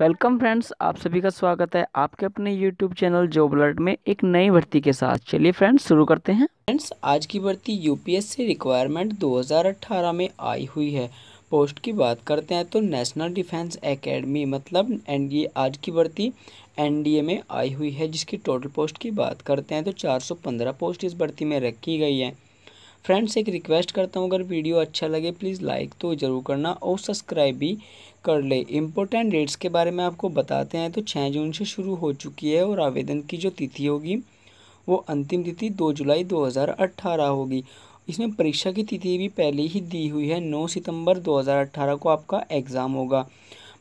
welcome friends आप सभी का स्वागत है आपके अपने यूट्यूब चैनल जॉब अलर्ट में एक नई भर्ती के साथ चलिए फ्रेंड्स शुरू करते हैं फ्रेंड्स आज की भर्ती यूपीएससी रिक्वायरमेंट 2018 में आई हुई है पोस्ट की बात करते हैं तो नेशनल डिफेंस एकेडमी मतलब एनडीए आज की भर्ती एनडीए में आई हुई है जिसकी टोटल पोस्ट की बात करते हैं तो 415 पोस्ट इस भर्ती में रखी गई है फ्रेंड्स एक रिक्वेस्ट करता हूँ अगर वीडियो अच्छा लगे प्लीज़ लाइक तो ज़रूर करना और सब्सक्राइब भी कर ले इम्पोर्टेंट डेट्स के बारे में आपको बताते हैं तो छः जून से शुरू हो चुकी है और आवेदन की जो तिथि होगी वो अंतिम तिथि दो जुलाई अट्ठारह होगी इसमें परीक्षा की तिथि भी पहले ही दी हुई है नौ सितंबर 2018 को आपका एग्ज़ाम होगा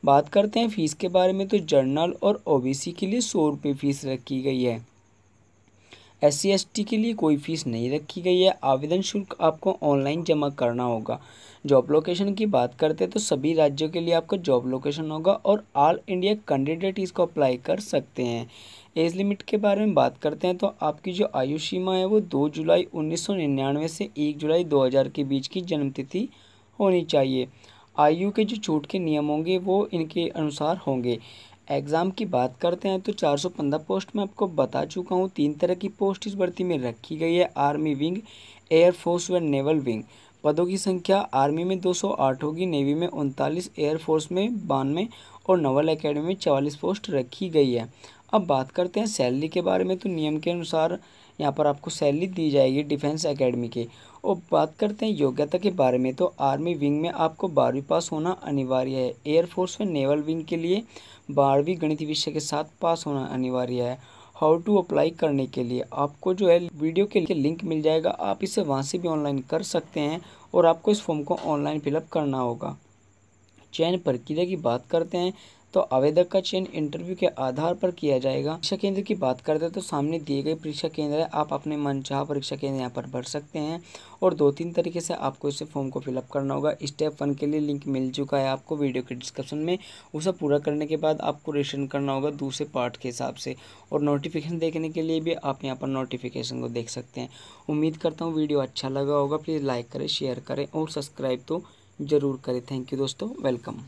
बात करते हैं फ़ीस के बारे में तो जर्नल और ओबीसी के लिए सौ रुपये फ़ीस रखी गई है एस सी के लिए कोई फ़ीस नहीं रखी गई है आवेदन शुल्क आपको ऑनलाइन जमा करना होगा जॉब लोकेशन की बात करते हैं तो सभी राज्यों के लिए आपका जॉब लोकेशन होगा और ऑल इंडिया कैंडिडेट इसको अप्लाई कर सकते हैं एज लिमिट के बारे में बात करते हैं तो आपकी जो आयु सीमा है वो दो जुलाई उन्नीस से एक जुलाई 2000 के बीच की जन्मतिथि होनी चाहिए आयु के जो छूट के नियम होंगे वो इनके अनुसार होंगे एग्ज़ाम की बात करते हैं तो 415 पोस्ट में आपको बता चुका हूँ तीन तरह की पोस्ट इस भर्ती में रखी गई है आर्मी विंग एयरफोर्स व नेवल विंग पदों की संख्या आर्मी में 208 होगी नेवी में उनतालीस एयरफोर्स में बानवे और नवल अकेडमी में चवालीस पोस्ट रखी गई है अब बात करते हैं सैलरी के बारे में तो नियम के अनुसार यहाँ पर आपको सैलरी दी जाएगी डिफेंस एकेडमी के और बात करते हैं योग्यता के बारे में तो आर्मी विंग में आपको बारहवीं पास होना अनिवार्य है एयरफोर्स में नेवल विंग के लिए बारहवीं गणित विषय के साथ पास होना अनिवार्य है हाउ टू अप्लाई करने के लिए आपको जो है वीडियो के लिए लिंक मिल जाएगा आप इसे वहाँ से भी ऑनलाइन कर सकते हैं और आपको इस फॉर्म को ऑनलाइन फिलअप करना होगा चयन प्रक्रिया की बात करते हैं तो आवेदक का चयन इंटरव्यू के आधार पर किया जाएगा परीक्षा केंद्र की बात करते हैं तो सामने दिए गए परीक्षा केंद्र है आप अपने मन चाह परीक्षा केंद्र यहाँ पर भर सकते हैं और दो तीन तरीके से आपको इसे फॉर्म को फिलअप करना होगा स्टेप वन के लिए लिंक मिल चुका है आपको वीडियो के डिस्क्रिप्शन में उसे पूरा करने के बाद आपको रजिस्ट्रेशन करना होगा दूसरे पार्ट के हिसाब से और नोटिफिकेशन देखने के लिए भी आप यहाँ पर नोटिफिकेशन को देख सकते हैं उम्मीद करता हूँ वीडियो अच्छा लगा होगा प्लीज़ लाइक करें शेयर करें और सब्सक्राइब तो ज़रूर करें थैंक यू दोस्तों वेलकम